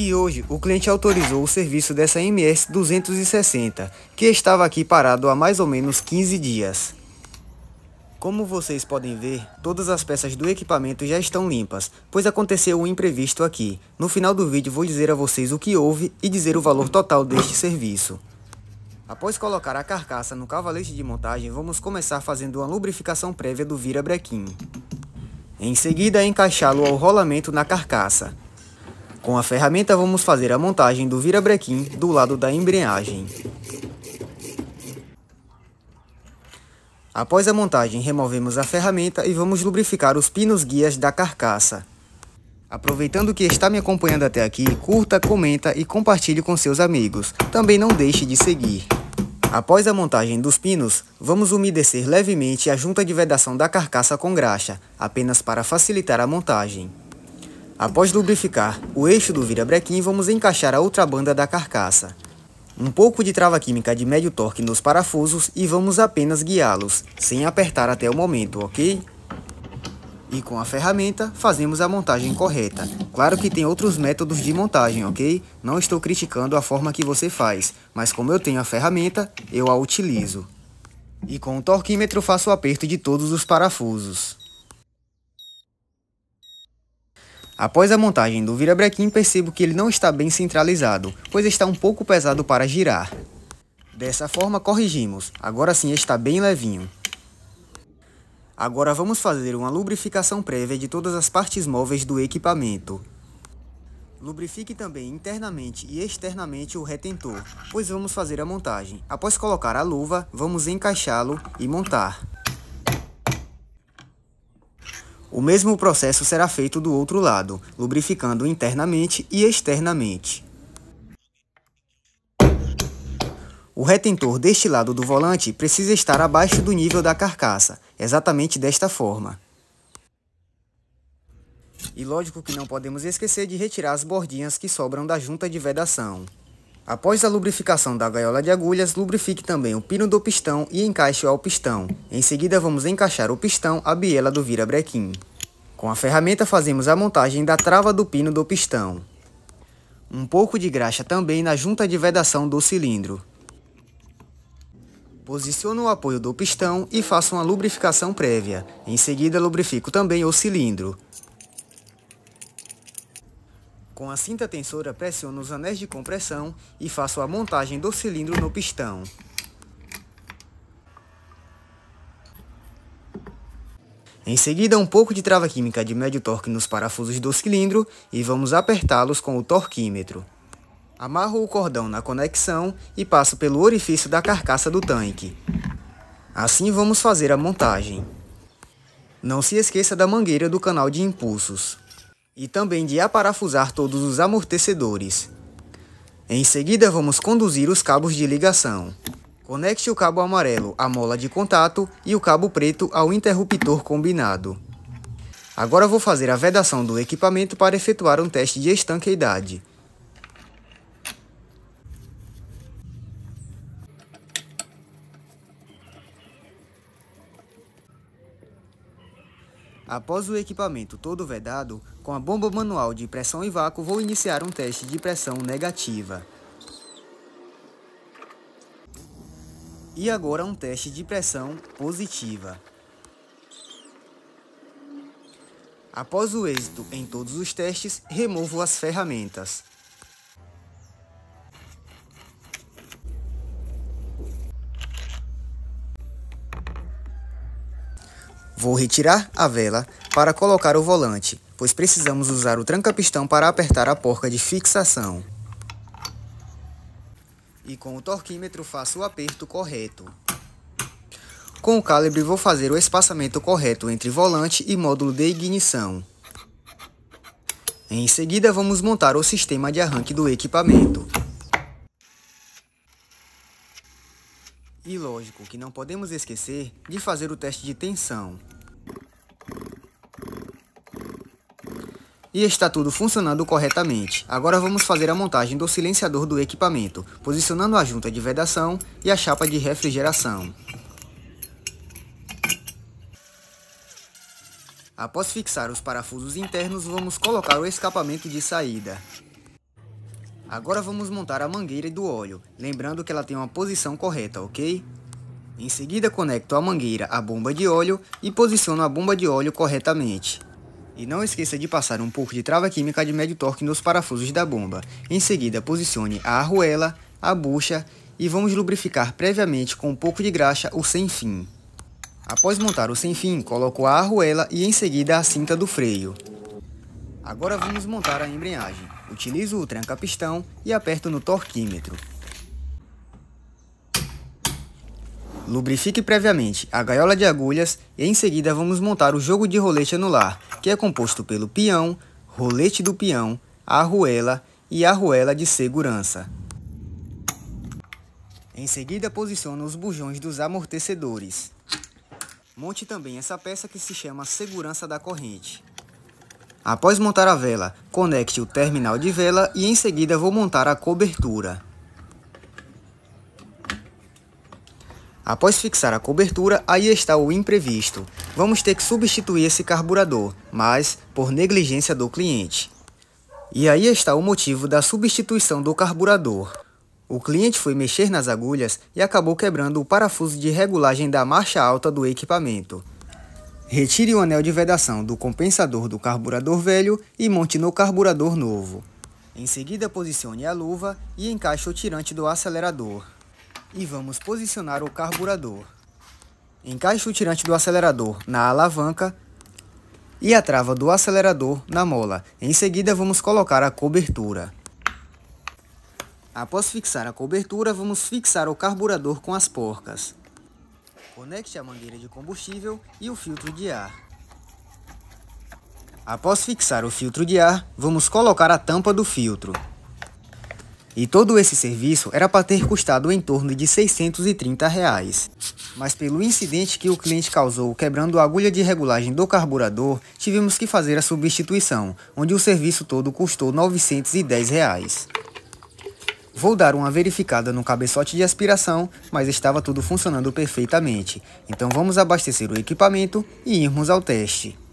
E hoje o cliente autorizou o serviço dessa MS 260, que estava aqui parado há mais ou menos 15 dias. Como vocês podem ver, todas as peças do equipamento já estão limpas, pois aconteceu um imprevisto aqui. No final do vídeo vou dizer a vocês o que houve e dizer o valor total deste serviço. Após colocar a carcaça no cavalete de montagem, vamos começar fazendo uma lubrificação prévia do virabrequim. Em seguida, encaixá-lo ao rolamento na carcaça. Com a ferramenta vamos fazer a montagem do virabrequim do lado da embreagem. Após a montagem, removemos a ferramenta e vamos lubrificar os pinos guias da carcaça. Aproveitando que está me acompanhando até aqui, curta, comenta e compartilhe com seus amigos. Também não deixe de seguir. Após a montagem dos pinos, vamos umedecer levemente a junta de vedação da carcaça com graxa, apenas para facilitar a montagem. Após lubrificar o eixo do virabrequim, vamos encaixar a outra banda da carcaça. Um pouco de trava química de médio torque nos parafusos e vamos apenas guiá-los, sem apertar até o momento, ok? E com a ferramenta, fazemos a montagem correta. Claro que tem outros métodos de montagem, ok? Não estou criticando a forma que você faz, mas como eu tenho a ferramenta, eu a utilizo. E com o torquímetro faço o aperto de todos os parafusos. Após a montagem do virabrequim, percebo que ele não está bem centralizado, pois está um pouco pesado para girar. Dessa forma corrigimos, agora sim está bem levinho. Agora vamos fazer uma lubrificação prévia de todas as partes móveis do equipamento. Lubrifique também internamente e externamente o retentor, pois vamos fazer a montagem. Após colocar a luva, vamos encaixá-lo e montar. O mesmo processo será feito do outro lado, lubrificando internamente e externamente. O retentor deste lado do volante precisa estar abaixo do nível da carcaça, exatamente desta forma. E lógico que não podemos esquecer de retirar as bordinhas que sobram da junta de vedação. Após a lubrificação da gaiola de agulhas, lubrifique também o pino do pistão e encaixe ao pistão. Em seguida, vamos encaixar o pistão à biela do virabrequim. Com a ferramenta, fazemos a montagem da trava do pino do pistão. Um pouco de graxa também na junta de vedação do cilindro. Posiciono o apoio do pistão e faço uma lubrificação prévia. Em seguida, lubrifico também o cilindro. Com a cinta tensora, pressiono os anéis de compressão e faço a montagem do cilindro no pistão. Em seguida, um pouco de trava química de médio torque nos parafusos do cilindro e vamos apertá-los com o torquímetro. Amarro o cordão na conexão e passo pelo orifício da carcaça do tanque. Assim vamos fazer a montagem. Não se esqueça da mangueira do canal de impulsos e também de aparafusar todos os amortecedores. Em seguida, vamos conduzir os cabos de ligação. Conecte o cabo amarelo à mola de contato e o cabo preto ao interruptor combinado. Agora vou fazer a vedação do equipamento para efetuar um teste de estanqueidade. Após o equipamento todo vedado, com a bomba manual de pressão e vácuo, vou iniciar um teste de pressão negativa. E agora um teste de pressão positiva. Após o êxito em todos os testes, removo as ferramentas. Vou retirar a vela para colocar o volante pois precisamos usar o tranca-pistão para apertar a porca de fixação. E com o torquímetro faço o aperto correto. Com o calibre vou fazer o espaçamento correto entre volante e módulo de ignição. Em seguida vamos montar o sistema de arranque do equipamento. E lógico que não podemos esquecer de fazer o teste de tensão, E está tudo funcionando corretamente. Agora vamos fazer a montagem do silenciador do equipamento, posicionando a junta de vedação e a chapa de refrigeração. Após fixar os parafusos internos, vamos colocar o escapamento de saída. Agora vamos montar a mangueira do óleo, lembrando que ela tem uma posição correta, ok? Em seguida conecto a mangueira à bomba de óleo e posiciono a bomba de óleo corretamente. E não esqueça de passar um pouco de trava química de médio torque nos parafusos da bomba. Em seguida, posicione a arruela, a bucha e vamos lubrificar previamente com um pouco de graxa o sem fim. Após montar o sem fim, coloco a arruela e em seguida a cinta do freio. Agora vamos montar a embreagem. Utilizo o tranca-pistão e aperto no torquímetro. Lubrifique previamente a gaiola de agulhas e em seguida vamos montar o jogo de rolete anular que é composto pelo peão, rolete do peão, arruela e arruela de segurança. Em seguida, posicione os bujões dos amortecedores. Monte também essa peça que se chama segurança da corrente. Após montar a vela, conecte o terminal de vela e em seguida vou montar a cobertura. Após fixar a cobertura, aí está o imprevisto vamos ter que substituir esse carburador, mas por negligência do cliente. E aí está o motivo da substituição do carburador. O cliente foi mexer nas agulhas e acabou quebrando o parafuso de regulagem da marcha alta do equipamento. Retire o anel de vedação do compensador do carburador velho e monte no carburador novo. Em seguida, posicione a luva e encaixe o tirante do acelerador. E vamos posicionar o carburador. Encaixe o tirante do acelerador na alavanca e a trava do acelerador na mola. Em seguida, vamos colocar a cobertura. Após fixar a cobertura, vamos fixar o carburador com as porcas. Conecte a mangueira de combustível e o filtro de ar. Após fixar o filtro de ar, vamos colocar a tampa do filtro. E todo esse serviço era para ter custado em torno de 630 reais. Mas pelo incidente que o cliente causou quebrando a agulha de regulagem do carburador, tivemos que fazer a substituição, onde o serviço todo custou 910 reais. Vou dar uma verificada no cabeçote de aspiração, mas estava tudo funcionando perfeitamente. Então vamos abastecer o equipamento e irmos ao teste.